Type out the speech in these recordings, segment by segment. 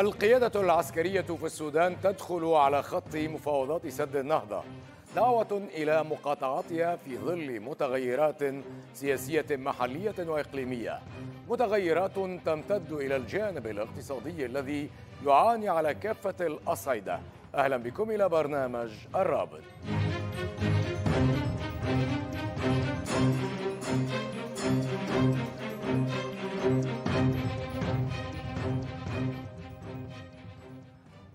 القيادة العسكرية في السودان تدخل على خط مفاوضات سد النهضة دعوة إلى مقاطعتها في ظل متغيرات سياسية محلية وإقليمية متغيرات تمتد إلى الجانب الاقتصادي الذي يعاني على كافة الأصعدة أهلا بكم إلى برنامج الرابط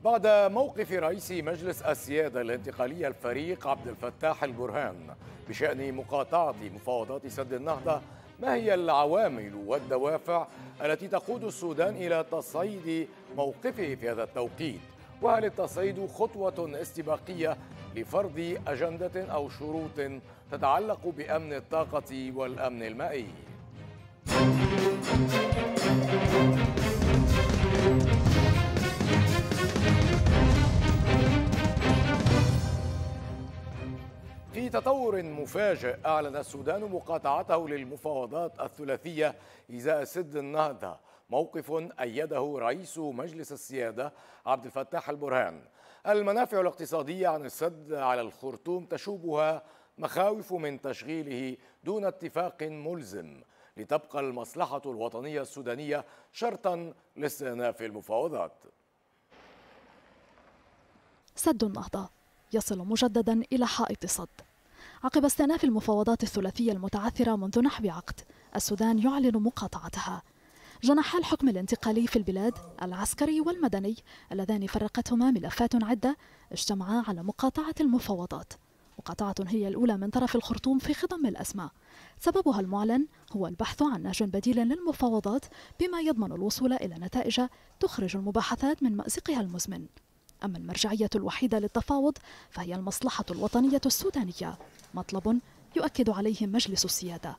بعد موقف رئيس مجلس السيادة الانتقالية الفريق عبد الفتاح البرهان بشأن مقاطعة مفاوضات سد النهضة ما هي العوامل والدوافع التي تقود السودان إلى تصعيد موقفه في هذا التوقيت وهل التصعيد خطوة استباقية لفرض أجندة أو شروط تتعلق بأمن الطاقة والأمن المائي؟ في تطور مفاجئ أعلن السودان مقاطعته للمفاوضات الثلاثية إزاء سد النهضة موقف أيده رئيس مجلس السيادة عبد الفتاح البرهان المنافع الاقتصادية عن السد على الخرطوم تشوبها مخاوف من تشغيله دون اتفاق ملزم لتبقى المصلحة الوطنية السودانية شرطا لاستئناف المفاوضات سد النهضة يصل مجددا إلى حائط صد عقب استئناف المفاوضات الثلاثية المتعثرة منذ نحو عقد السودان يعلن مقاطعتها جنح الحكم الانتقالي في البلاد العسكري والمدني اللذان فرقتهما ملفات عدة اجتمعا على مقاطعة المفاوضات مقاطعة هي الأولى من طرف الخرطوم في خضم الأزمة سببها المعلن هو البحث عن نهج بديل للمفاوضات بما يضمن الوصول إلى نتائج تخرج المباحثات من مأزقها المزمن أما المرجعية الوحيدة للتفاوض فهي المصلحة الوطنية السودانية مطلب يؤكد عليه مجلس السيادة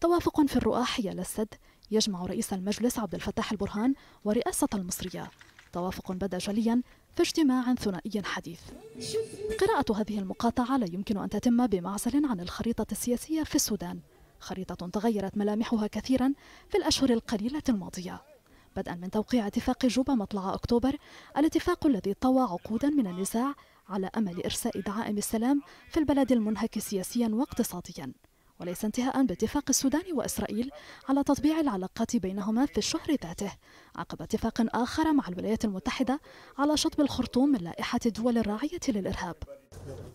توافق في الرؤى حيال السد يجمع رئيس المجلس عبد الفتاح البرهان ورئاسة المصرية توافق بدا جليا في اجتماع ثنائي حديث قراءة هذه المقاطعة لا يمكن أن تتم بمعزل عن الخريطة السياسية في السودان خريطة تغيرت ملامحها كثيرا في الأشهر القليلة الماضية بدءا من توقيع اتفاق جوبا مطلع أكتوبر الاتفاق الذي طوى عقودا من النزاع على أمل إرساء دعائم السلام في البلد المنهك سياسيا واقتصاديا وليس انتهاء باتفاق السودان وإسرائيل على تطبيع العلاقات بينهما في الشهر ذاته عقب اتفاق آخر مع الولايات المتحدة على شطب الخرطوم من لائحة الدول الراعية للإرهاب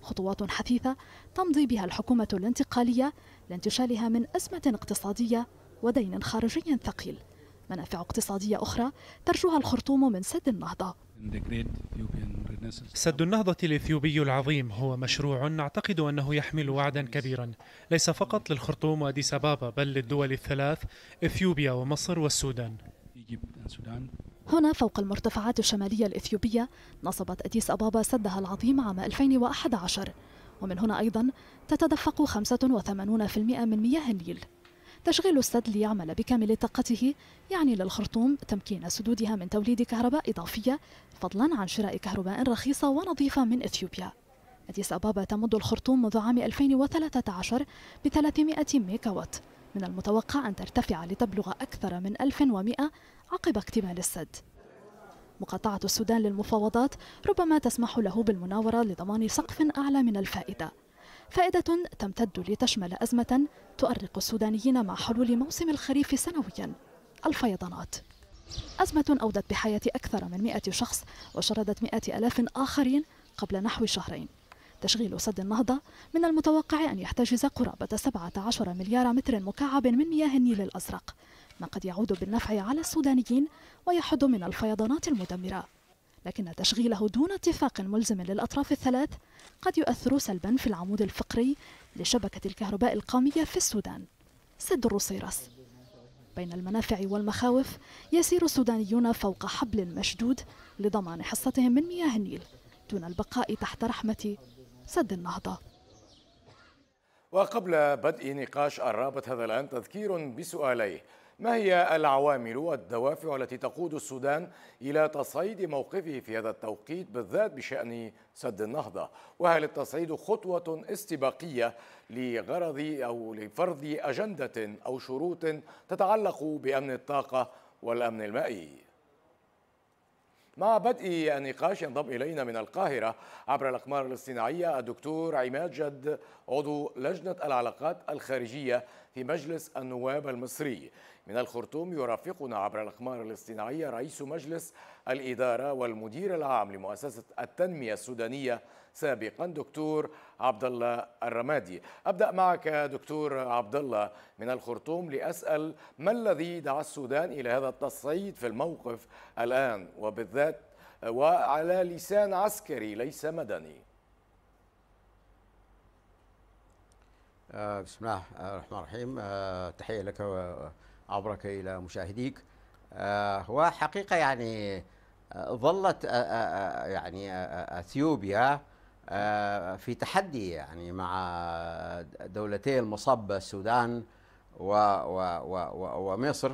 خطوات حثيثة تمضي بها الحكومة الانتقالية لانتشالها من أزمة اقتصادية ودين خارجي ثقيل منافع اقتصادية أخرى ترجوها الخرطوم من سد النهضة سد النهضة الإثيوبي العظيم هو مشروع نعتقد أنه يحمل وعدا كبيرا ليس فقط للخرطوم وأديس أبابا بل للدول الثلاث إثيوبيا ومصر والسودان هنا فوق المرتفعات الشمالية الإثيوبية نصبت أديس أبابا سدها العظيم عام 2011 ومن هنا أيضا تتدفق 85% من مياه النيل تشغيل السد ليعمل بكامل طاقته يعني للخرطوم تمكين سدودها من توليد كهرباء إضافية فضلا عن شراء كهرباء رخيصة ونظيفة من إثيوبيا أديس أبابا تمد الخرطوم منذ عام 2013 ب 300 ميكاوات من المتوقع أن ترتفع لتبلغ أكثر من 1100 عقب اكتمال السد مقاطعة السودان للمفاوضات ربما تسمح له بالمناورة لضمان سقف أعلى من الفائدة فائدة تمتد لتشمل أزمة تؤرق السودانيين مع حلول موسم الخريف سنويا الفيضانات أزمة أودت بحياة أكثر من مئة شخص وشردت مئة ألاف آخرين قبل نحو شهرين تشغيل سد النهضة من المتوقع أن يحتجز قرابة 17 مليار متر مكعب من مياه النيل الأزرق ما قد يعود بالنفع على السودانيين ويحد من الفيضانات المدمرة لكن تشغيله دون اتفاق ملزم للأطراف الثلاث قد يؤثر سلبا في العمود الفقري لشبكة الكهرباء القومية في السودان سد الرصيرس بين المنافع والمخاوف يسير السودانيون فوق حبل مشدود لضمان حصتهم من مياه النيل دون البقاء تحت رحمة سد النهضة وقبل بدء نقاش الرابط هذا الآن تذكير بسؤاليه ما هي العوامل والدوافع التي تقود السودان إلى تصعيد موقفه في هذا التوقيت بالذات بشأن سد النهضة وهل التصعيد خطوة استباقية لغرض أو لفرض أجندة أو شروط تتعلق بأمن الطاقة والأمن المائي مع بدء نقاش ينضم إلينا من القاهرة عبر الأقمار الاصطناعية الدكتور عماد جد عضو لجنة العلاقات الخارجية في مجلس النواب المصري من الخرطوم يرافقنا عبر الأقمار الاصطناعية رئيس مجلس الإدارة والمدير العام لمؤسسة التنمية السودانية سابقا دكتور عبد الله الرمادي ابدا معك دكتور عبد الله من الخرطوم لاسال ما الذي دعا السودان الى هذا التصعيد في الموقف الان وبالذات وعلى لسان عسكري ليس مدني آه، بسم الله الرحمن الرحيم آه، تحية لك وعبرك إلى مشاهديك هو آه، حقيقة يعني ظلت يعني أثيوبيا آه، في تحدي يعني مع دولتي المصب السودان و و و و ومصر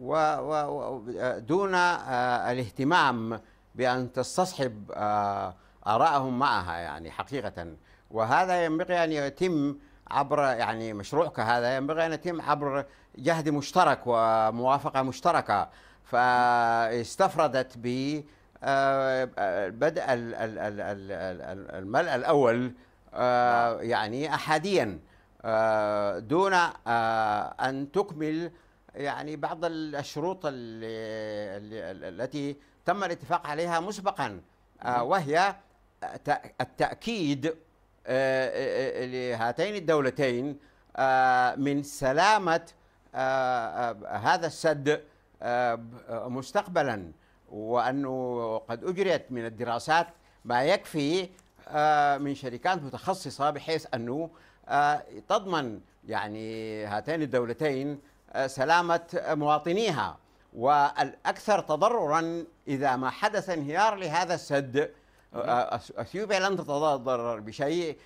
ودون آه، الاهتمام بأن تستصحب آه، آرائهم معها يعني حقيقة وهذا ينبغي أن يتم عبر يعني مشروع كهذا ينبغي أن يتم عبر جهد مشترك وموافقة مشتركة فاستفردت ب آه، آه، بدأ الملأ الأول آه، نعم. يعني أحاديا دون أن تكمل يعني بعض الشروط التي تم الاتفاق عليها مسبقا نعم. وهي التأكيد لهاتين الدولتين من سلامة هذا السد مستقبلا وأنه قد أجريت من الدراسات ما يكفي آه، من شركات متخصصة بحيث أنه آه، تضمن يعني هاتين الدولتين آه، سلامة مواطنيها والأكثر تضررا إذا ما حدث انهيار لهذا السد اثيوبيا لن تتضرر بشيء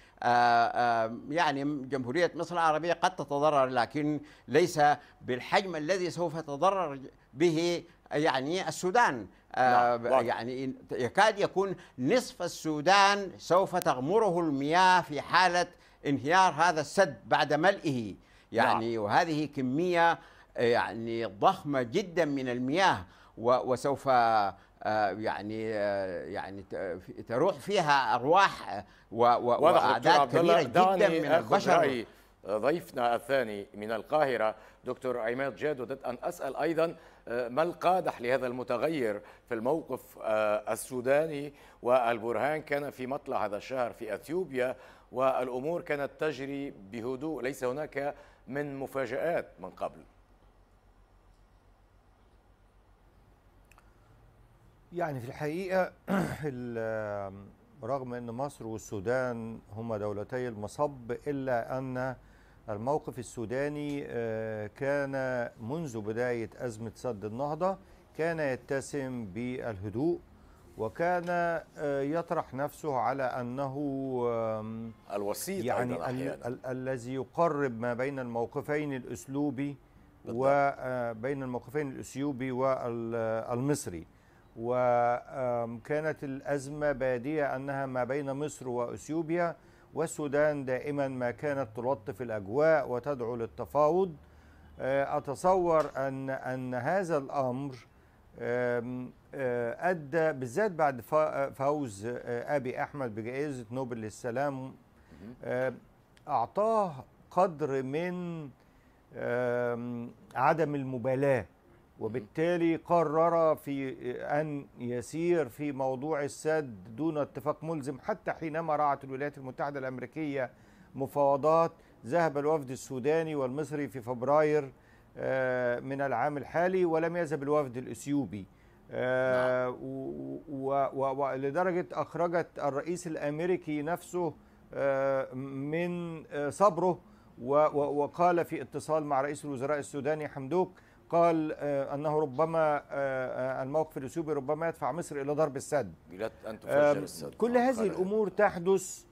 يعني جمهوريه مصر العربيه قد تتضرر لكن ليس بالحجم الذي سوف تضرر به يعني السودان آه، نعم. يعني يكاد يكون نصف السودان سوف تغمره المياه في حالة انهيار هذا السد بعد ملئه يعني لا. نعم. وهذه كمية آه، يعني ضخمة جدا من المياه وسوف آه، يعني يعني تروح فيها أرواح وأعداد كبيرة جدا من البشر ضيفنا الثاني من القاهرة دكتور عماد جاد ودت أن أسأل أيضا آه، ما القادح لهذا المتغير في الموقف آه، السوداني والبرهان كان في مطلع هذا الشهر في اثيوبيا والامور كانت تجري بهدوء ليس هناك من مفاجات من قبل يعني في الحقيقه رغم ان مصر والسودان هما دولتي المصب الا ان الموقف السوداني آه، كان منذ بداية أزمة سد النهضة كان يتسم بالهدوء وكان آه، يطرح نفسه على أنه الوسيط يعني ال ال الذي يقرب ما بين الموقفين الأسلوبي وبين آه، الموقفين الأثيوبي والمصري وكانت الأزمة بادية أنها ما بين مصر وأثيوبيا والسودان دائما ما كانت تلطف الأجواء وتدعو للتفاوض آه، أتصور أن أن هذا الأمر آه، أدى بالذات بعد فوز آه، أبي أحمد بجائزة نوبل للسلام أعطاه قدر من عدم المبالاة وبالتالي قرر في أن يسير في موضوع السد دون اتفاق ملزم حتى حينما رعت الولايات المتحدة الأمريكية مفاوضات ذهب الوفد السوداني والمصري في فبراير آه، من العام الحالي ولم يذهب الوفد الإثيوبي آه، نعم. ولدرجة أخرجت الرئيس الأمريكي نفسه آه، من صبره وقال في اتصال مع رئيس الوزراء السوداني حمدوك قال آه، انه ربما آه، آه، الموقف الاثيوبي ربما يدفع مصر الى ضرب السد الى ان تفجر السد كل هذه الامور تحدث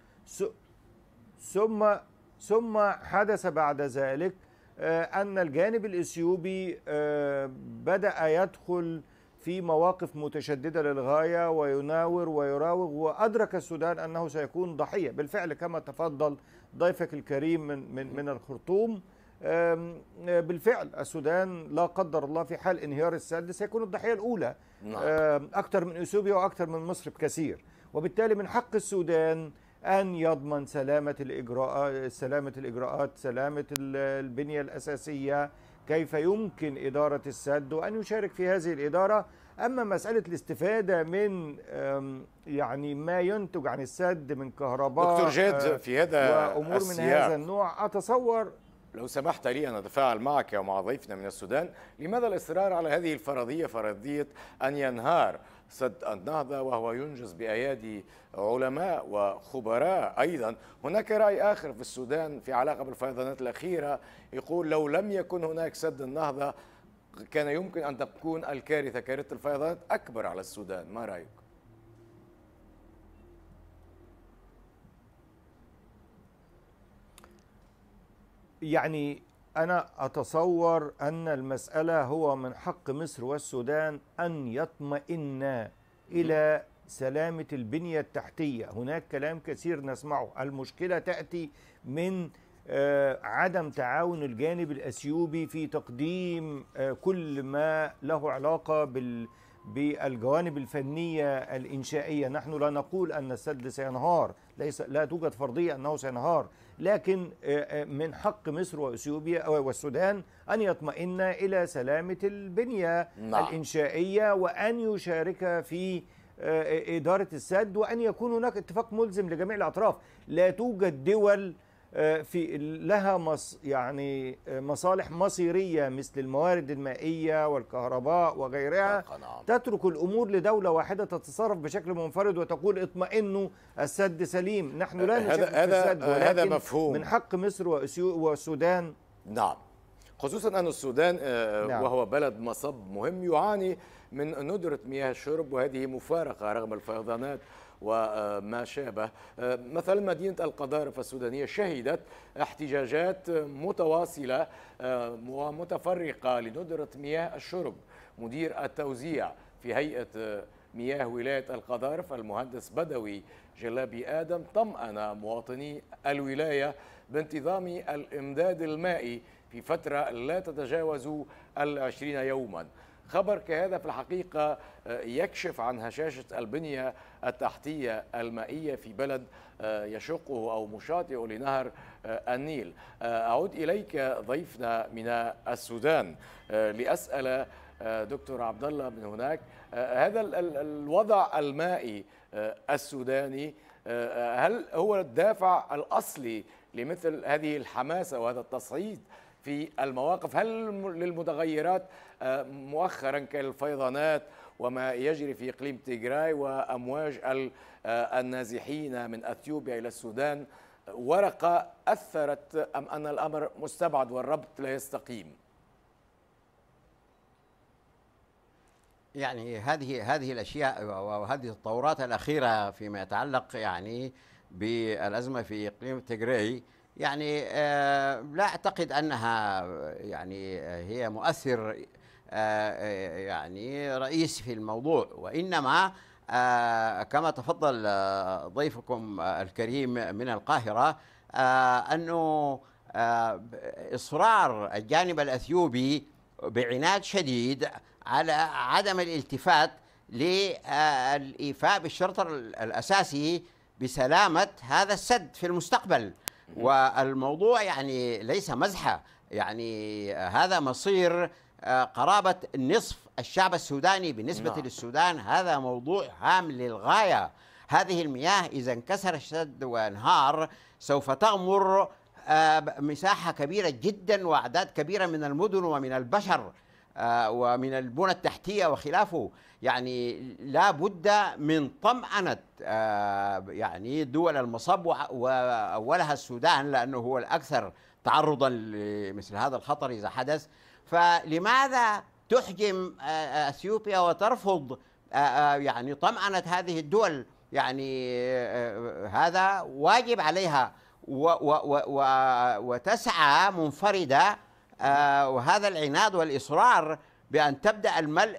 ثم ثم حدث بعد ذلك ان الجانب الاثيوبي بدا يدخل في مواقف متشدده للغايه ويناور ويراوغ وادرك السودان انه سيكون ضحيه بالفعل كما تفضل ضيفك الكريم من من من الخرطوم آه، بالفعل السودان لا قدر الله في حال انهيار السد سيكون الضحيه الاولى نعم. اكثر من اثيوبيا واكثر من مصر بكثير وبالتالي من حق السودان ان يضمن سلامه الاجراءات سلامه الاجراءات سلامه البنيه الاساسيه كيف يمكن اداره السد وان يشارك في هذه الاداره اما مساله الاستفاده من يعني ما ينتج عن السد من كهرباء دكتور جاد آه، في هذا وامور السياق. من هذا النوع اتصور لو سمحت لي أن أتفاعل معك ومع ضيفنا من السودان لماذا الإصرار على هذه الفرضية فرضية أن ينهار سد النهضة وهو ينجز بأيادي علماء وخبراء أيضا هناك رأي آخر في السودان في علاقة بالفيضانات الأخيرة يقول لو لم يكن هناك سد النهضة كان يمكن أن تكون الكارثة كارثة الفيضانات أكبر على السودان ما رأيك؟ يعني أنا أتصور أن المسألة هو من حق مصر والسودان أن يطمئنا إلى سلامة البنية التحتية هناك كلام كثير نسمعه المشكلة تأتي من آه، عدم تعاون الجانب الأثيوبي في تقديم آه، كل ما له علاقة بال بالجوانب الفنية الإنشائية نحن لا نقول أن السد سينهار ليس لا توجد فرضية أنه سينهار لكن آه، آه، من حق مصر واثيوبيا آه، والسودان ان يطمئن الى سلامه البنيه نعم. الانشائيه وان يشارك في اداره السد وان يكون هناك اتفاق ملزم لجميع الاطراف لا توجد دول آه، في لها مص يعني آه، مصالح مصيرية مثل الموارد المائية والكهرباء وغيرها تترك الأمور لدولة واحدة تتصرف بشكل منفرد وتقول اطمئنوا السد سليم نحن لا نشك في السد ولكن هذا مفهوم من حق مصر والسودان نعم خصوصا أن السودان آه، نعم. وهو بلد مصب مهم يعاني من ندرة مياه الشرب وهذه مفارقة رغم الفيضانات وما شابه آه، مثلا مدينة القذارف السودانية شهدت احتجاجات متواصلة آه، ومتفرقة لندرة مياه الشرب مدير التوزيع في هيئة آه، مياه ولاية القذارف المهندس بدوي جلابي آدم طمأن مواطني الولاية بانتظام الإمداد المائي في فترة لا تتجاوز العشرين يوماً خبر كهذا في الحقيقة آه، يكشف عن هشاشة البنية التحتية المائية في بلد آه، يشقه أو مشاطئ لنهر آه، النيل أعود إليك ضيفنا من السودان لأسأل دكتور عبد الله من هناك هذا الوضع المائي السوداني هل هو الدافع الأصلي لمثل هذه الحماسة وهذا التصعيد في المواقف هل للمتغيرات آه، مؤخرا كالفيضانات وما يجري في إقليم تيغراي وأمواج آه، النازحين من أثيوبيا إلى السودان ورقة أثرت أم أن الأمر مستبعد والربط لا يستقيم يعني هذه هذه الاشياء وهذه التطورات الاخيره فيما يتعلق يعني بالازمه في اقليم تجري يعني آه، لا اعتقد انها يعني آه، هي مؤثر آه، يعني رئيسي في الموضوع وانما كما تفضل ضيفكم الكريم من القاهره انه اصرار الجانب الاثيوبي بعناد شديد على عدم الالتفات للايفاء بالشرط الاساسي بسلامه هذا السد في المستقبل والموضوع يعني ليس مزحة يعني آه، هذا مصير آه، قرابة نصف الشعب السوداني بالنسبة نعم. للسودان هذا موضوع هام للغاية هذه المياه إذا انكسر الشد وانهار سوف تغمر آه، مساحة كبيرة جدا وأعداد كبيرة من المدن ومن البشر ومن البنى التحتية وخلافه يعني لا بد من طمأنة آه، يعني دول المصب وأولها السودان لأنه هو الأكثر تعرضا لمثل هذا الخطر إذا حدث فلماذا تحجم آه، آه، اثيوبيا وترفض يعني طمأنة هذه الدول يعني هذا واجب عليها وتسعى منفرده وهذا العناد والاصرار بان تبدا الملء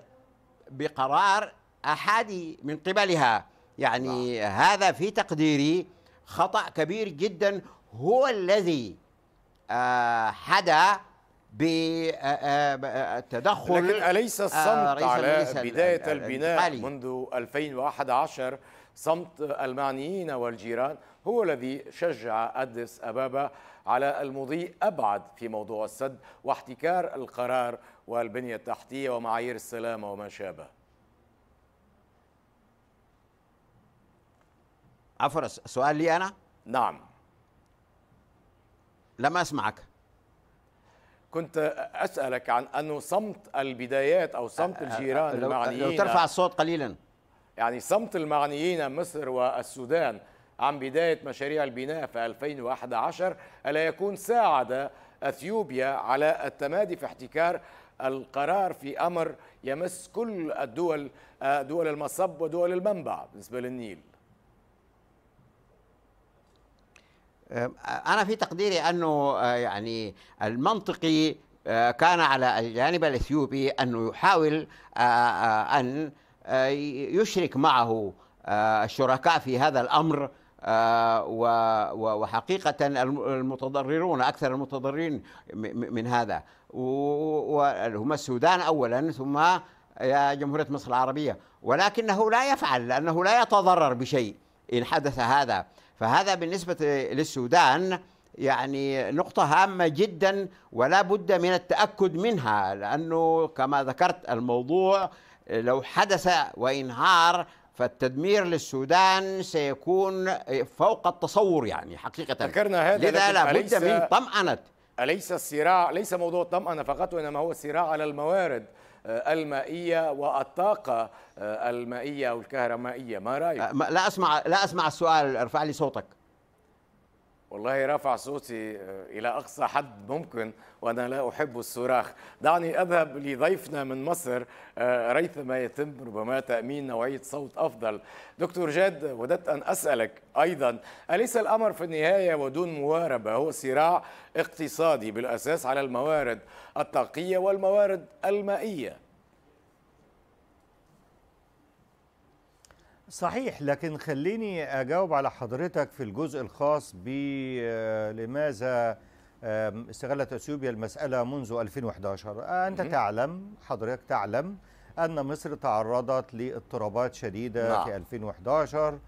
بقرار احادي من قبلها يعني نعم. هذا في تقديري خطا كبير جدا هو الذي آه، حدا بالتدخل آه، آه، لكن أليس الصمت على بداية البناء منذ 2011 صمت المعنيين والجيران هو الذي شجع أديس أبابا على المضي أبعد في موضوع السد واحتكار القرار والبنية التحتية ومعايير السلامة وما شابه عفوا سؤال لي أنا؟ نعم لم أسمعك كنت أسألك عن أنه صمت البدايات أو صمت أه، أه، الجيران لو المعنيين لو ترفع الصوت قليلا يعني صمت المعنيين مصر والسودان عن بداية مشاريع البناء في 2011 ألا يكون ساعد أثيوبيا على التمادي في احتكار القرار في أمر يمس كل الدول آه، دول المصب ودول المنبع بالنسبة للنيل آه، أنا في تقديري أنه آه، يعني المنطقي كان على الجانب الإثيوبي أنه يحاول أن يشرك معه الشركاء في هذا الأمر وحقيقة المتضررون أكثر المتضررين من هذا وهم السودان اولا ثم جمهوريه مصر العربيه ولكنه لا يفعل لانه لا يتضرر بشيء ان حدث هذا فهذا بالنسبه للسودان يعني نقطة هامة جدا ولا بد من التأكد منها لأنه كما ذكرت الموضوع لو حدث وإنهار فالتدمير للسودان سيكون فوق التصور يعني حقيقة ذكرنا هذا لذا لابد من طمأنة أليس الصراع ليس موضوع الطمأنة فقط وإنما هو الصراع على الموارد آه، المائية والطاقة آه، المائية والكهربائية ما رأيك؟ آه، لا أسمع لا أسمع السؤال ارفع لي صوتك والله رفع صوتي آه، إلى أقصى حد ممكن وأنا لا أحب الصراخ دعني أذهب لضيفنا من مصر آه، ريثما يتم ربما تأمين نوعية صوت أفضل دكتور جاد وددت أن أسألك أيضا أليس الأمر في النهاية ودون مواربة هو صراع اقتصادي بالأساس على الموارد الطاقية والموارد المائية صحيح لكن خليني أجاوب على حضرتك في الجزء الخاص بلماذا آه، استغلت اثيوبيا المساله منذ 2011 آه، انت تعلم حضرتك تعلم ان مصر تعرضت لاضطرابات شديده نعم. في 2011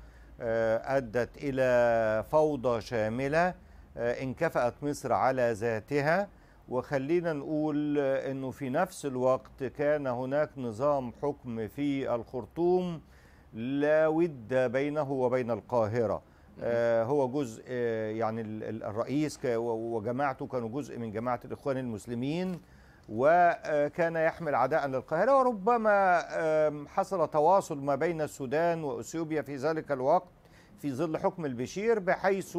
آه، ادت الى فوضى شامله انكفأت مصر على ذاتها وخلينا نقول انه في نفس الوقت كان هناك نظام حكم في الخرطوم لا ود بينه وبين القاهرة آه، هو جزء آه، يعني الرئيس وجماعته كانوا جزء من جماعة الإخوان المسلمين وكان آه، يحمل عداء للقاهرة وربما حصل تواصل ما بين السودان وأثيوبيا في ذلك الوقت في ظل حكم البشير بحيث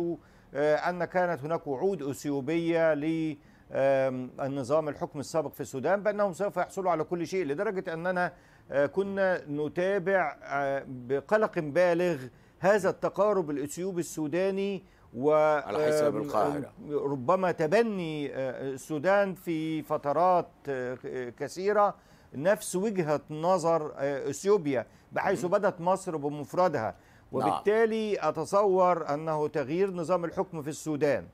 أن كانت هناك وعود أثيوبية للنظام الحكم السابق في السودان بأنهم سوف يحصلوا على كل شيء لدرجة أننا آه، كنا نتابع آه، بقلق بالغ هذا التقارب الاثيوبي السوداني و على حساب القاهرة ربما تبني آه، السودان في فترات كثيرة نفس وجهة نظر اثيوبيا بحيث بدت مصر بمفردها نعم. وبالتالي أتصور أنه تغيير نظام الحكم في السودان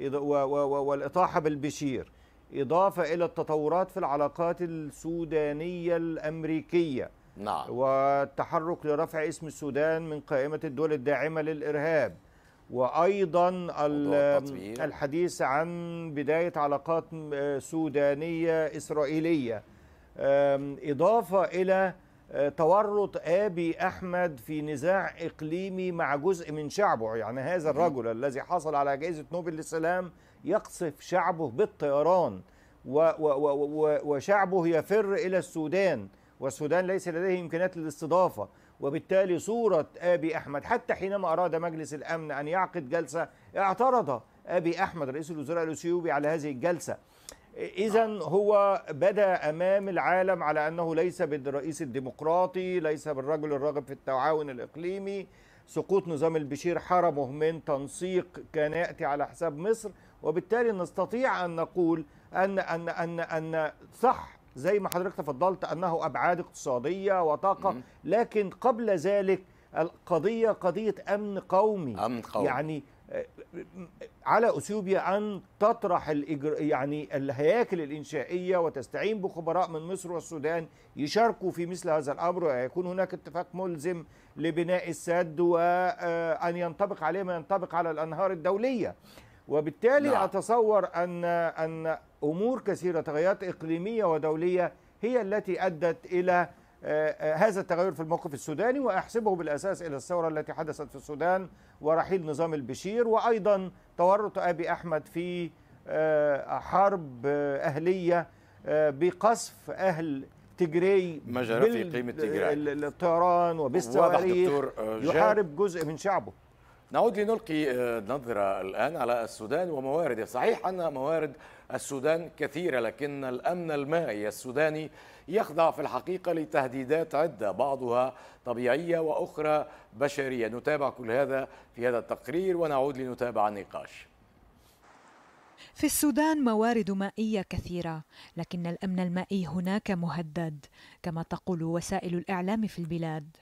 والإطاحة بالبشير إضافة إلى التطورات في العلاقات السودانية الأمريكية نعم. والتحرك لرفع اسم السودان من قائمة الدول الداعمة للإرهاب وأيضا الحديث عن بداية علاقات آه، سودانية إسرائيلية إضافة إلى آه، تورط أبي أحمد في نزاع إقليمي مع جزء من شعبه يعني هذا الرجل الذي حصل على جائزة نوبل للسلام يقصف شعبه بالطيران وشعبه يفر إلى السودان والسودان ليس لديه إمكانيات للاستضافة وبالتالي صورة أبي أحمد حتى حينما أراد مجلس الأمن أن يعقد جلسة اعترض أبي أحمد رئيس الوزراء الأثيوبي على هذه الجلسة إذا هو بدا أمام العالم على أنه ليس بالرئيس الديمقراطي ليس بالرجل الراغب في التعاون الإقليمي سقوط نظام البشير حرمه من تنسيق كان ياتي على حساب مصر وبالتالي نستطيع ان نقول ان ان ان ان صح زي ما حضرتك تفضلت انه ابعاد اقتصاديه وطاقه لكن قبل ذلك القضيه قضيه امن قومي امن قومي يعني آه، على اثيوبيا ان تطرح الإجر... يعني الهياكل الانشائيه وتستعين بخبراء من مصر والسودان يشاركوا في مثل هذا الامر ويكون هناك اتفاق ملزم لبناء السد وأن آه، ينطبق عليه ما ينطبق على الأنهار الدولية وبالتالي نعم. أتصور أن أن أمور كثيرة تغيرات إقليمية ودولية هي التي أدت إلى آه، آه، هذا التغير في الموقف السوداني وأحسبه بالأساس إلى الثورة التي حدثت في السودان ورحيل نظام البشير وأيضا تورط أبي أحمد في حرب أهلية بقصف أهل تجري ما جرى في قيمه تجري الطيران وبالصواريخ يحارب جزء من شعبه نعود لنلقي آه، نظرة الآن على السودان وموارده صحيح أن موارد السودان كثيرة لكن الأمن المائي السوداني يخضع في الحقيقة لتهديدات عدة بعضها طبيعية وأخرى بشرية نتابع كل هذا في هذا التقرير ونعود لنتابع النقاش في السودان موارد مائية كثيرة، لكن الأمن المائي هناك مهدد، كما تقول وسائل الإعلام في البلاد.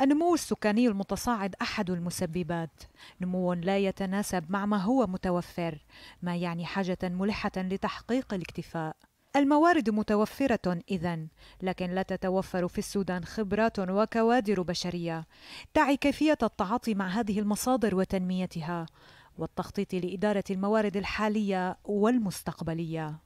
النمو السكاني المتصاعد أحد المسببات، نمو لا يتناسب مع ما هو متوفر، ما يعني حاجة ملحة لتحقيق الاكتفاء. الموارد متوفرة إذا، لكن لا تتوفر في السودان خبرات وكوادر بشرية تعي كيفية التعاطي مع هذه المصادر وتنميتها، والتخطيط لإدارة الموارد الحالية والمستقبلية.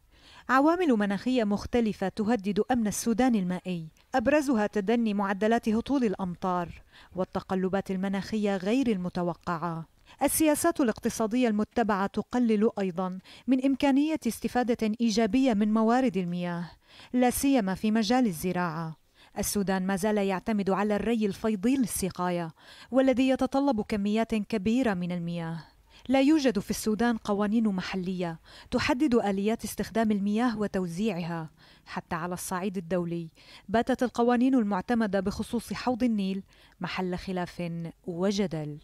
عوامل مناخية مختلفة تهدد أمن السودان المائي، أبرزها تدني معدلات هطول الأمطار والتقلبات المناخية غير المتوقعة. السياسات الاقتصادية المتبعة تقلل أيضا من إمكانية استفادة إيجابية من موارد المياه، لا سيما في مجال الزراعة. السودان ما زال يعتمد على الري الفيضي للسقاية، والذي يتطلب كميات كبيرة من المياه. لا يوجد في السودان قوانين محلية تحدد آليات استخدام المياه وتوزيعها حتى على الصعيد الدولي باتت القوانين المعتمدة بخصوص حوض النيل محل خلاف وجدل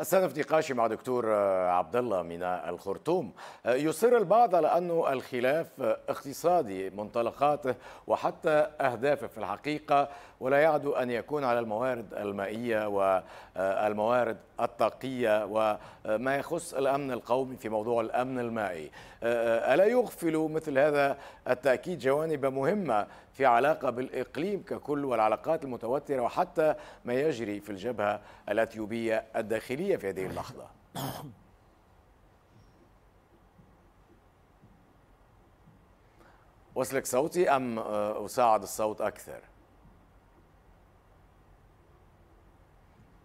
استهدف نقاشي مع دكتور آه، عبد الله من الخرطوم آه، يصر البعض على انه الخلاف آه، اقتصادي منطلقاته وحتى اهدافه في الحقيقه ولا يعد ان يكون على الموارد المائيه والموارد الطاقيه وما يخص الامن القومي في موضوع الامن المائي الا يغفل مثل هذا التاكيد جوانب مهمه في علاقة بالإقليم ككل والعلاقات المتوترة وحتى ما يجري في الجبهة الأثيوبية الداخلية في هذه اللحظة وصلك صوتي أم آه، أساعد الصوت أكثر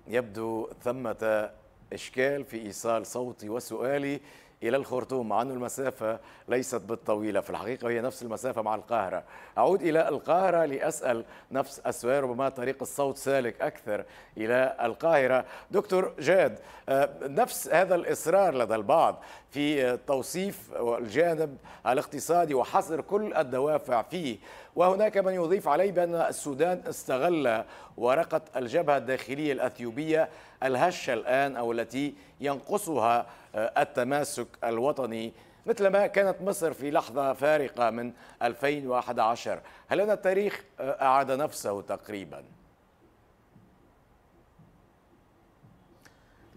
يبدو ثمة إشكال في إيصال صوتي وسؤالي إلى الخرطوم مع أن المسافة ليست بالطويلة في الحقيقة هي نفس المسافة مع القاهرة أعود إلى القاهرة لأسأل نفس السؤال ربما طريق الصوت سالك أكثر إلى القاهرة دكتور جاد آه، نفس هذا الإصرار لدى البعض في توصيف الجانب الاقتصادي وحصر كل الدوافع فيه وهناك من يضيف عليه بأن السودان استغل ورقة الجبهة الداخلية الأثيوبية الهشة الآن أو التي ينقصها آه، التماسك الوطني مثل ما كانت مصر في لحظة فارقة من 2011 هل أن التاريخ آه، أعاد نفسه تقريبا؟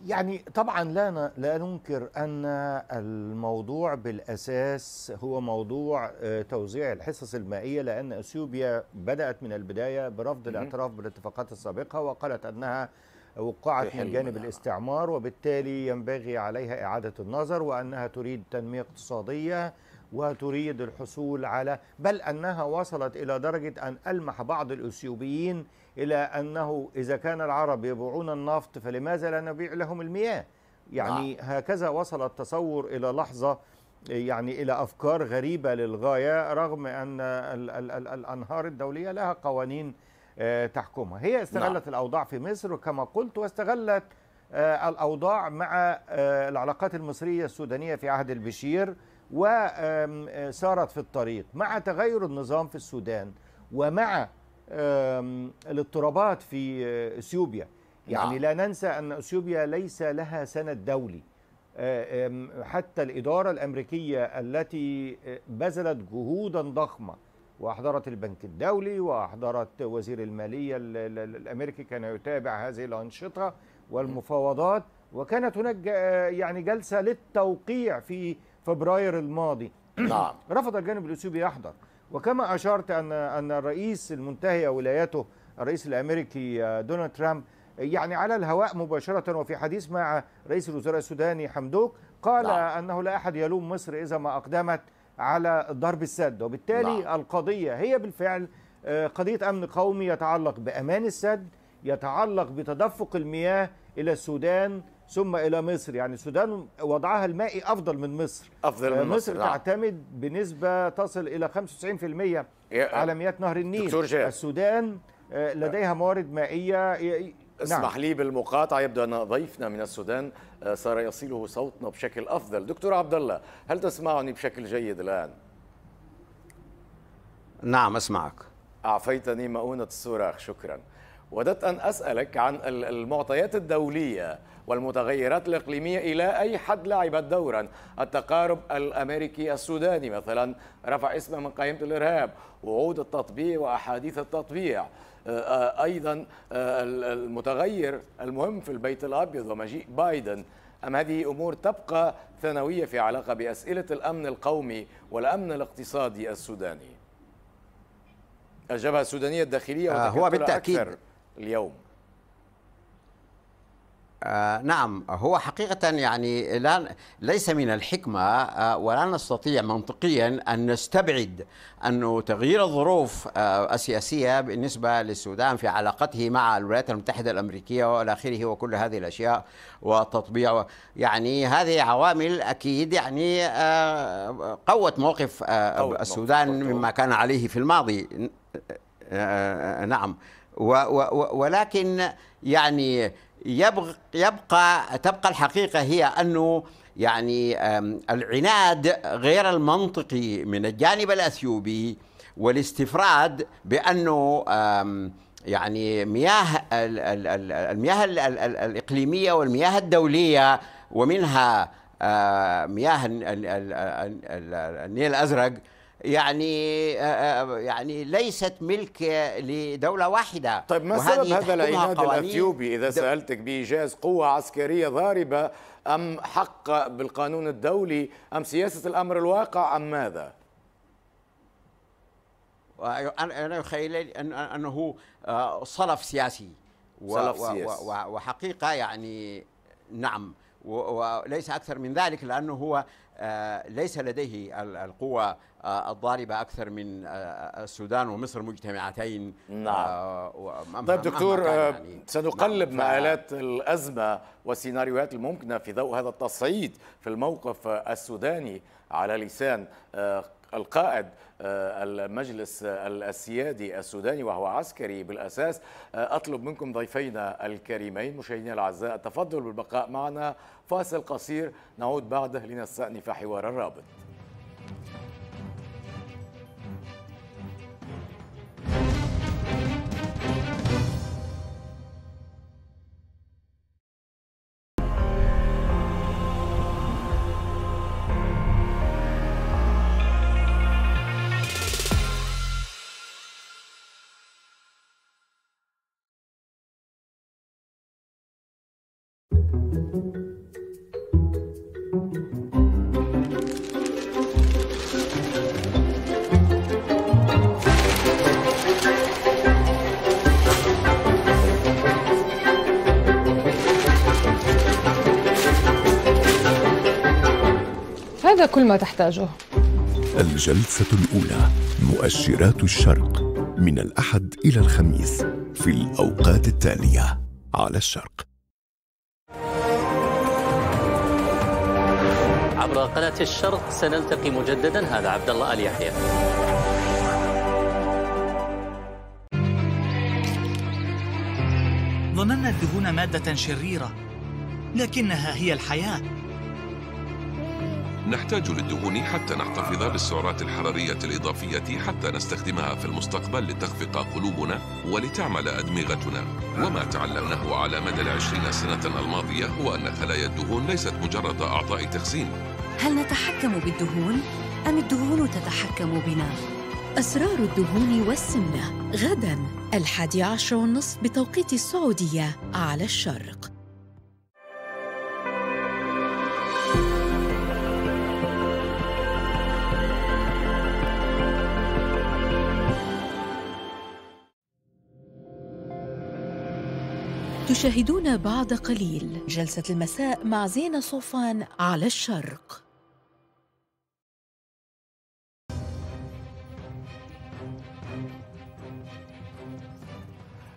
يعني طبعا لا لا ننكر ان الموضوع بالاساس هو موضوع آه، توزيع الحصص المائيه لان اثيوبيا بدات من البدايه برفض الاعتراف بالاتفاقات السابقه وقالت انها وقعت من جانب الاستعمار وبالتالي ينبغي عليها إعادة النظر وأنها تريد تنمية اقتصادية وتريد الحصول على بل أنها وصلت إلى درجة أن ألمح بعض الأثيوبيين إلى أنه إذا كان العرب يبيعون النفط فلماذا لا نبيع لهم المياه يعني لا. نعم. هكذا وصل التصور إلى لحظة يعني إلى أفكار غريبة للغاية رغم أن الأنهار الدولية لها قوانين آه، تحكمها هي استغلت نعم. الأوضاع في مصر كما قلت واستغلت آه، الأوضاع مع آه، العلاقات المصرية السودانية في عهد البشير وسارت في الطريق مع تغير النظام في السودان ومع الاضطرابات في اثيوبيا يعني نعم. لا ننسى ان اثيوبيا ليس لها سند دولي حتى الاداره الامريكيه التي بذلت جهودا ضخمه وأحضرت البنك الدولي وأحضرت وزير المالية الأمريكي كان يتابع هذه الأنشطة والمفاوضات وكانت هناك آه، يعني جلسة للتوقيع في فبراير الماضي نعم رفض الجانب الأثيوبي يحضر وكما أشرت أن أن الرئيس المنتهي ولايته الرئيس الأمريكي آه، دونالد ترامب يعني على الهواء مباشرة وفي حديث مع رئيس الوزراء السوداني حمدوك قال نعم. أنه لا أحد يلوم مصر إذا ما أقدمت على ضرب السد وبالتالي نعم. القضية هي بالفعل آه، قضية أمن قومي يتعلق بأمان السد يتعلق بتدفق المياه إلى السودان ثم إلى مصر يعني السودان وضعها المائي أفضل من مصر أفضل من آه، مصر, مصر نعم. تعتمد بنسبة تصل إلى 95% على مياه نهر النيل السودان آه، لديها موارد مائية اسمح نعم. لي بالمقاطعة يبدو أن ضيفنا من السودان صار آه، يصله صوتنا بشكل افضل دكتور عبد الله هل تسمعني بشكل جيد الان نعم اسمعك اعفيتني مؤونه الصراخ شكرا وددت ان اسالك عن المعطيات الدوليه والمتغيرات الإقليمية إلى أي حد لعبت دورا التقارب الأمريكي السوداني مثلا رفع اسمه من قائمة الإرهاب وعود التطبيع وأحاديث التطبيع آه، ايضا آه، المتغير المهم في البيت الابيض ومجيء بايدن ام هذه امور تبقى ثانويه في علاقه باسئله الامن القومي والامن الاقتصادي السوداني الجبهه السودانيه الداخليه آه، هو بالتاكيد اليوم آه، نعم هو حقيقة يعني لا ليس من الحكمة آه، ولا نستطيع منطقيا أن نستبعد أن تغيير الظروف آه، السياسية بالنسبة للسودان في علاقته مع الولايات المتحدة الأمريكية وإلى آخره وكل هذه الأشياء وتطبيع يعني هذه عوامل أكيد يعني قوت موقف السودان مما كان عليه في الماضي نعم ولكن يعني يبقى, يبقى تبقى الحقيقة هي أنه يعني العناد غير المنطقي من الجانب الأثيوبي والاستفراد بأنه يعني مياه المياه الإقليمية والمياه الدولية ومنها مياه النيل الأزرق يعني آه، آه، آه، يعني ليست ملك لدوله واحده طيب ما سبب هذا العناد الاثيوبي اذا سالتك بايجاز قوه عسكريه ضاربه ام حق بالقانون الدولي ام سياسه الامر الواقع ام ماذا؟ انا يخيل انه صلف سياسي صلف سياسي وحقيقه يعني نعم وليس أكثر من ذلك لأنه هو آه، ليس لديه القوة آه، الضاربة أكثر من آه، السودان ومصر مجتمعتين نعم طيب دكتور يعني سنقلب نعم. مآلات الأزمة والسيناريوهات الممكنة في ضوء هذا التصعيد في الموقف السوداني على لسان القائد آه، المجلس آه، السيادي السوداني وهو عسكري بالأساس آه، أطلب منكم ضيفينا الكريمين مشاهدينا الأعزاء التفضل بالبقاء معنا فاصل قصير نعود بعده لنستأنف حوار الرابط كل ما تحتاجه الجلسة الأولى مؤشرات الشرق من الأحد إلى الخميس في الأوقات التالية على الشرق عبر قناة الشرق سنلتقي مجددا هذا عبد الله آل يحيى ظننا الدهون مادة شريرة لكنها هي الحياة نحتاج للدهون حتى نحتفظ بالسعرات الحرارية الإضافية حتى نستخدمها في المستقبل لتخفق قلوبنا ولتعمل أدمغتنا وما تعلمناه على مدى العشرين سنة الماضية هو أن خلايا الدهون ليست مجرد أعضاء تخزين هل نتحكم بالدهون؟ أم الدهون تتحكم بنا؟ أسرار الدهون والسمنة غداً الحادي عشر والنصف بتوقيت السعودية على الشرق تشاهدون بعد قليل جلسة المساء مع زينة صوفان على الشرق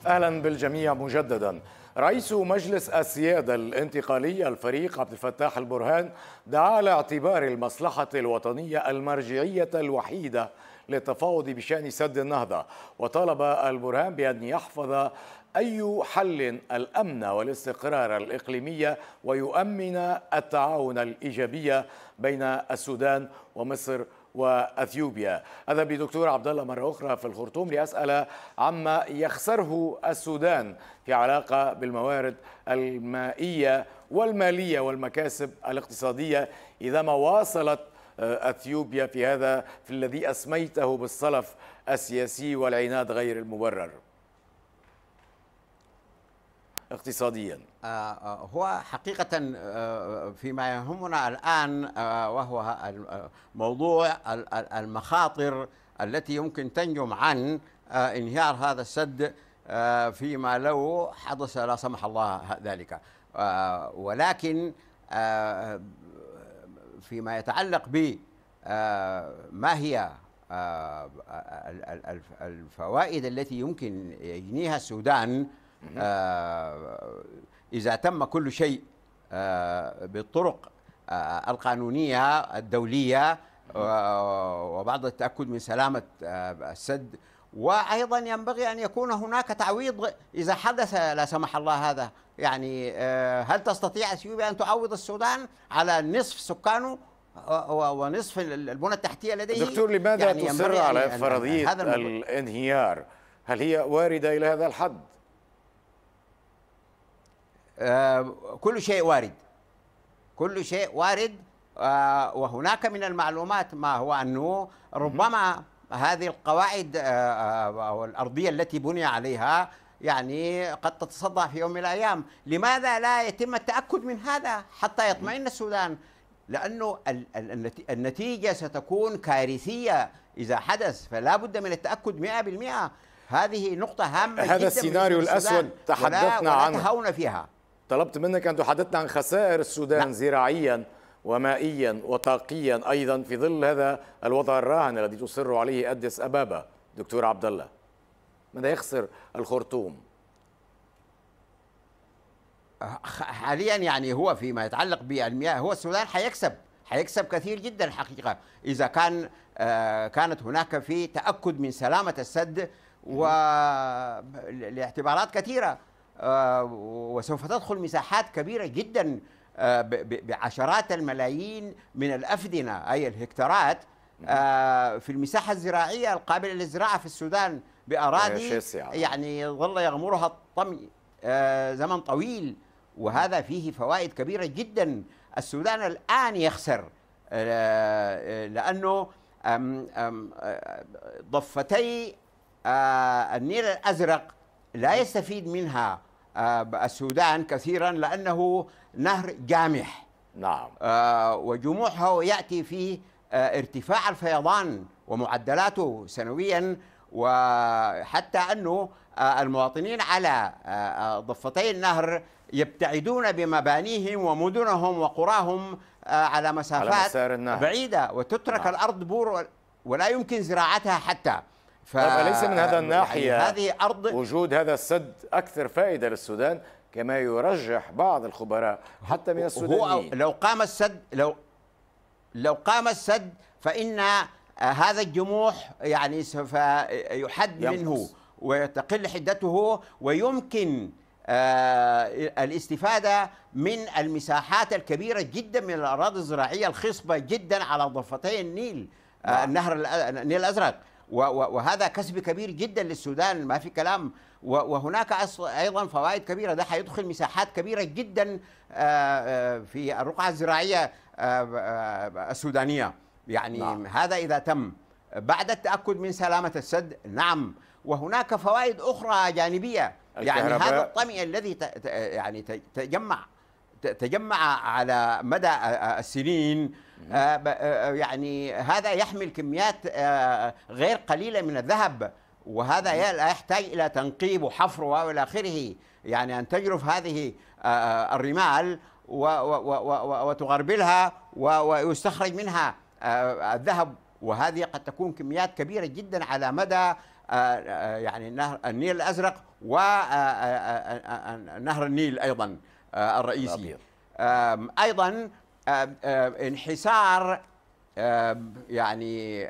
اهلا بالجميع مجددا رئيس مجلس السيادة الانتقالي الفريق عبد الفتاح البرهان دعا لاعتبار المصلحة الوطنية المرجعية الوحيدة للتفاوض بشأن سد النهضة وطالب البرهان بأن يحفظ أي حل الأمن والاستقرار الإقليمية ويؤمن التعاون الإيجابية بين السودان ومصر واثيوبيا هذا بدكتور عبد الله مره اخرى في الخرطوم لاسال عما يخسره السودان في علاقه بالموارد المائيه والماليه والمكاسب الاقتصاديه اذا ما واصلت آه، اثيوبيا في هذا في الذي اسميته بالصلف السياسي والعناد غير المبرر اقتصاديا آه، آه، هو حقيقة آه، فيما يهمنا الآن وهو موضوع المخاطر التي يمكن تنجم عن انهيار هذا السد فيما لو حدث لا سمح الله ذلك ولكن فيما يتعلق ب ما هي الفوائد التي يمكن يجنيها السودان آه، إذا تم كل شيء آه، بالطرق آه، القانونية الدولية وبعد التأكد من سلامة السد وايضا ينبغي ان يكون هناك تعويض اذا حدث لا سمح الله هذا يعني هل تستطيع اثيوبيا ان تعوض السودان على نصف سكانه ونصف البنى التحتيه لديه دكتور لماذا يعني تصر على فرضيه الانهيار هل هي وارده الى هذا الحد آه، كل شيء وارد كل شيء وارد آه، وهناك من المعلومات ما هو أنه ربما هذه القواعد آه، أو الأرضية التي بني عليها يعني قد تتصدع في يوم من الأيام لماذا لا يتم التأكد من هذا حتى يطمئن السودان لأنه النتيجة ستكون كارثية إذا حدث فلا بد من التأكد 100% هذه نقطة هامة هذا السيناريو الأسود تحدثنا عنه ولا فيها طلبت منك أن تحدثنا عن خسائر السودان نعم. زراعيا ومائيا وطاقيا أيضا في ظل هذا الوضع الراهن الذي تصر عليه أديس أبابا دكتور عبد الله ماذا يخسر الخرطوم حاليا يعني هو فيما يتعلق بالمياه هو السودان حيكسب حيكسب كثير جدا الحقيقة إذا كان آه، كانت هناك في تأكد من سلامة السد ولاعتبارات كثيرة آه، وسوف تدخل مساحات كبيرة جدا آه، بعشرات الملايين من الأفدنة أي الهكتارات آه، في المساحة الزراعية القابلة للزراعة في السودان بأراضي يعني ظل يغمرها الطمي زمن طويل وهذا فيه فوائد كبيرة جدا السودان الآن يخسر لأنه ضفتي النيل الأزرق لا يستفيد منها آه، السودان كثيرا لأنه نهر جامح نعم آه، وجموحه يأتي في آه، ارتفاع الفيضان ومعدلاته سنويا وحتى أنه المواطنين على ضفتي النهر يبتعدون بمبانيهم ومدنهم وقراهم على مسافات على النهر. بعيدة وتترك نعم. الأرض بور ولا يمكن زراعتها حتى ف... ليس من هذا آه، الناحية يعني هذه أرض وجود هذا السد أكثر فائدة للسودان كما يرجح بعض الخبراء حتى من السودانيين هو لو قام السد لو لو قام السد فإن آه، هذا الجموح يعني سوف يحد يمكس. منه ويتقل حدته ويمكن آه، الاستفادة من المساحات الكبيرة جدا من الأراضي الزراعية الخصبة جدا على ضفتي النيل نعم. نهر النيل الأزرق وهذا كسب كبير جدا للسودان ما في كلام وهناك ايضا فوائد كبيره ده حيدخل مساحات كبيره جدا آه، آه، في الرقعه الزراعيه آه، السودانيه يعني نعم. هذا اذا تم بعد التاكد من سلامه السد نعم وهناك فوائد اخرى جانبيه يعني هذا الطمي الذي يعني تجمع تجمع على مدى السنين آه، آه، آه، يعني هذا يحمل كميات غير قليله من الذهب وهذا لا يحتاج الى تنقيب وحفر والى اخره يعني ان تجرف هذه الرمال وتغربلها ويستخرج منها الذهب وهذه قد تكون كميات كبيره جدا على مدى يعني نهر النيل الازرق ونهر النيل ايضا آه، الرئيسي ايضا انحسار يعني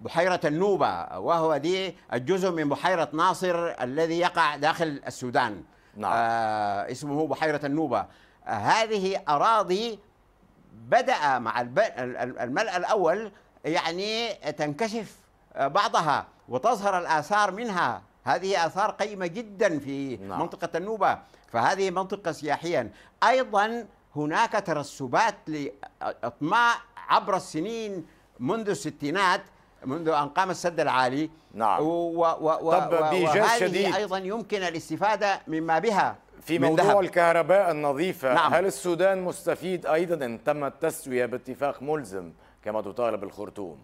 بحيرة النوبة وهو دي الجزء من بحيرة ناصر الذي يقع داخل السودان نعم. آه اسمه بحيرة النوبة آه هذه أراضي بدأ مع الملأ الأول يعني تنكشف بعضها وتظهر الآثار منها هذه آثار قيمة جدا في نعم. منطقة النوبة فهذه منطقة سياحيا أيضا هناك ترسبات لإطماع عبر السنين منذ الستينات منذ أن قام السد العالي نعم و و و طب بإيجاز شديد أيضا يمكن الاستفادة مما بها في موضوع ذهب. الكهرباء النظيفة نعم. هل السودان مستفيد أيضا إن تم التسوية باتفاق ملزم كما تطالب الخرطوم؟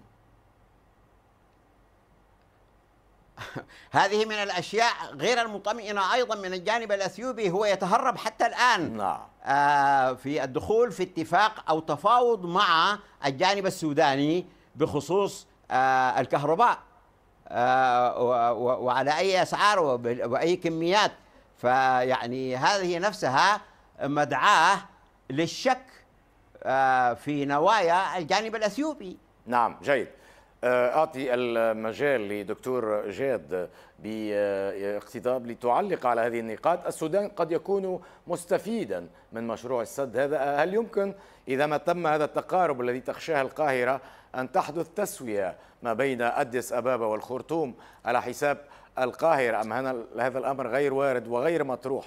هذه من الأشياء غير المطمئنة أيضا من الجانب الأثيوبي هو يتهرب حتى الآن نعم. آه، في الدخول في اتفاق أو تفاوض مع الجانب السوداني بخصوص آه، الكهرباء آه، وعلى أي أسعار وأي كميات فيعني هذه نفسها مدعاة للشك في نوايا الجانب الأثيوبي نعم جيد آه، أعطي المجال لدكتور جاد باقتضاب لتعلق على هذه النقاط السودان قد يكون مستفيدا من مشروع السد هذا هل يمكن إذا ما تم هذا التقارب الذي تخشاه القاهرة أن تحدث تسوية ما بين أديس أبابا والخرطوم على حساب القاهرة أم هذا الأمر غير وارد وغير مطروح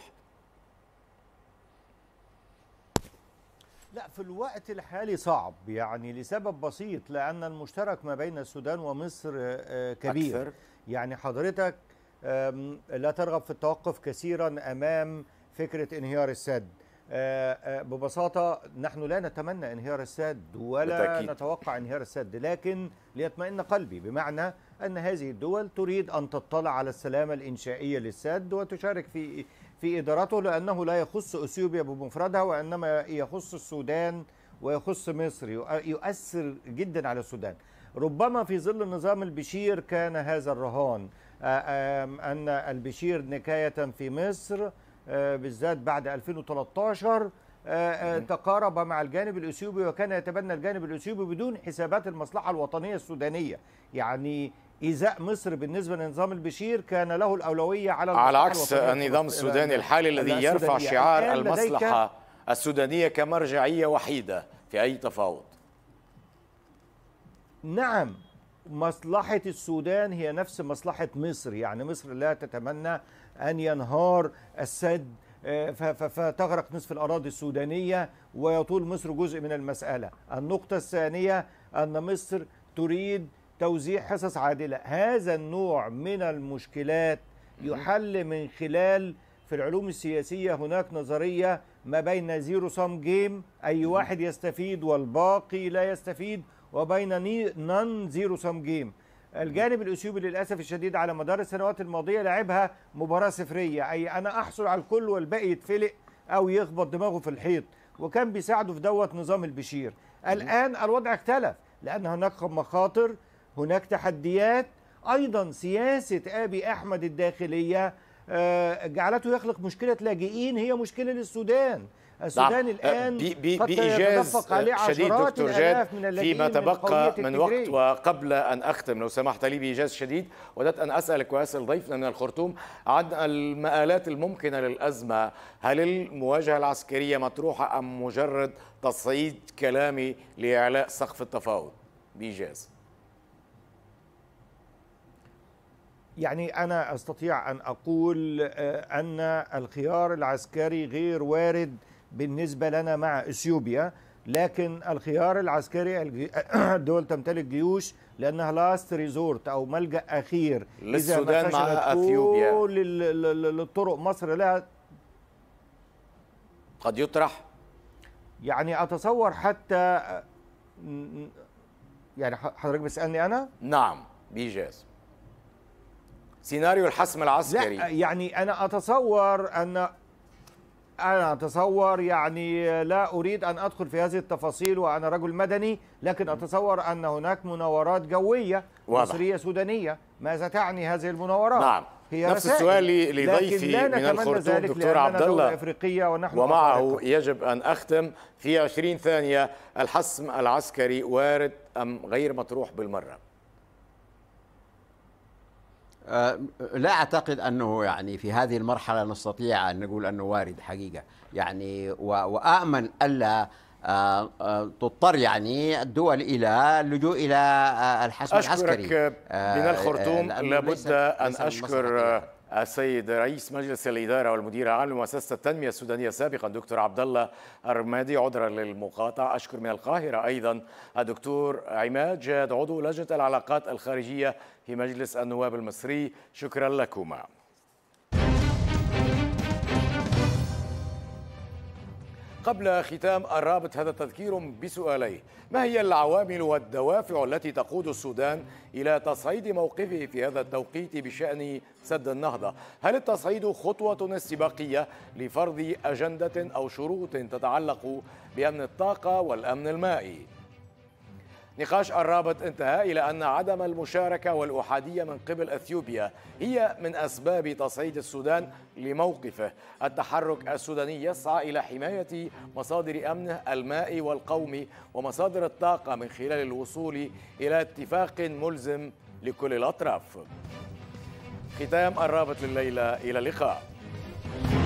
لا في الوقت الحالي صعب يعني لسبب بسيط لأن المشترك ما بين السودان ومصر آه، آه، كبير أكثر. يعني حضرتك لا ترغب في التوقف كثيرا أمام فكرة انهيار السد آه، ببساطة نحن لا نتمنى انهيار السد ولا بتأكيد. نتوقع انهيار السد لكن ليطمئن قلبي بمعنى أن هذه الدول تريد أن تطلع على السلامة الإنشائية للسد وتشارك في في إدارته لأنه لا يخص أثيوبيا بمفردها وإنما يخص السودان ويخص مصر يؤثر جدا على السودان ربما في ظل النظام البشير كان هذا الرهان أن البشير نكاية في مصر بالذات بعد 2013 تقارب مع الجانب الاثيوبي وكان يتبنى الجانب الاثيوبي بدون حسابات المصلحه الوطنيه السودانيه يعني إيذاء مصر بالنسبة لنظام البشير كان له الأولوية على على عكس النظام السوداني الحالي الذي يرفع شعار المصلحة السودانية كمرجعية وحيدة في أي تفاوض نعم مصلحة السودان هي نفس مصلحة مصر يعني مصر لا تتمنى أن ينهار السد آه، فتغرق نصف الأراضي السودانية ويطول مصر جزء من المسألة النقطة الثانية أن مصر تريد توزيع حصص عادلة هذا النوع من المشكلات يحل من خلال في العلوم السياسية هناك نظرية ما بين زيرو سام جيم أي واحد يستفيد والباقي لا يستفيد وبين نان زيرو سام جيم الجانب الأثيوبي للأسف الشديد على مدار السنوات الماضية لعبها مباراة صفرية أي أنا أحصل على الكل والباقي يتفلق أو يخبط دماغه في الحيط وكان بيساعده في دوت نظام البشير الآن الوضع اختلف لأن هناك مخاطر هناك تحديات ايضا سياسه ابي احمد الداخليه آه، جعلته يخلق مشكله لاجئين هي مشكله للسودان نعم. السودان آه، الان بي بي بايجاز آه، شديد دكتور جاد فيما تبقى من, من وقت وقبل ان اختم لو سمحت لي بايجاز شديد وددت ان اسالك واسال ضيفنا من الخرطوم عن المآلات الممكنه للازمه هل المواجهه العسكريه مطروحه ام مجرد تصعيد كلامي لاعلاء سقف التفاوض بايجاز يعني أنا أستطيع أن أقول آه، أن الخيار العسكري غير وارد بالنسبة لنا مع إثيوبيا لكن الخيار العسكري الدول تمتلك جيوش لانها لاست ريزورت او ملجا اخير للسودان مع اثيوبيا كل الطرق مصر لها قد يطرح يعني اتصور حتى آه، يعني حضرتك بتسالني انا نعم بايجاز سيناريو الحسم العسكري لا يعني أنا أتصور أن أنا أتصور يعني لا أريد أن أدخل في هذه التفاصيل وأنا رجل مدني لكن أتصور أن هناك مناورات جوية واضح. مصرية سودانية ماذا تعني هذه المناورات؟ نعم هي نفس رسائل. السؤال لضيفي من الخرطوم دكتور عبد الله افريقيه ونحن ومعه يجب ان اختم في 20 ثانيه الحسم العسكري وارد ام غير مطروح بالمره آه، لا اعتقد انه يعني في هذه المرحله نستطيع ان نقول انه وارد حقيقه يعني وامن الا آه، آه، تضطر يعني الدول الى اللجوء الى الحسم أشكرك العسكري أشكرك من الخرطوم لابد ان اشكر السيد رئيس مجلس الإدارة والمدير العام لمؤسسة التنمية السودانية سابقا دكتور عبد الله الرمادي عذرا للمقاطعة أشكر من القاهرة أيضا الدكتور عماد جاد عضو لجنة العلاقات الخارجية في مجلس النواب المصري شكرا لكما قبل ختام الرابط هذا تذكير بسؤالي ما هي العوامل والدوافع التي تقود السودان إلى تصعيد موقفه في هذا التوقيت بشأن سد النهضة هل التصعيد خطوة استباقية لفرض أجندة أو شروط تتعلق بأمن الطاقة والأمن المائي نقاش الرابط انتهى إلى أن عدم المشاركة والأحادية من قبل أثيوبيا هي من أسباب تصعيد السودان لموقفه التحرك السوداني يسعى إلى حماية مصادر أمنه المائي والقومي ومصادر الطاقة من خلال الوصول إلى اتفاق ملزم لكل الأطراف ختام الرابط لليلة إلى اللقاء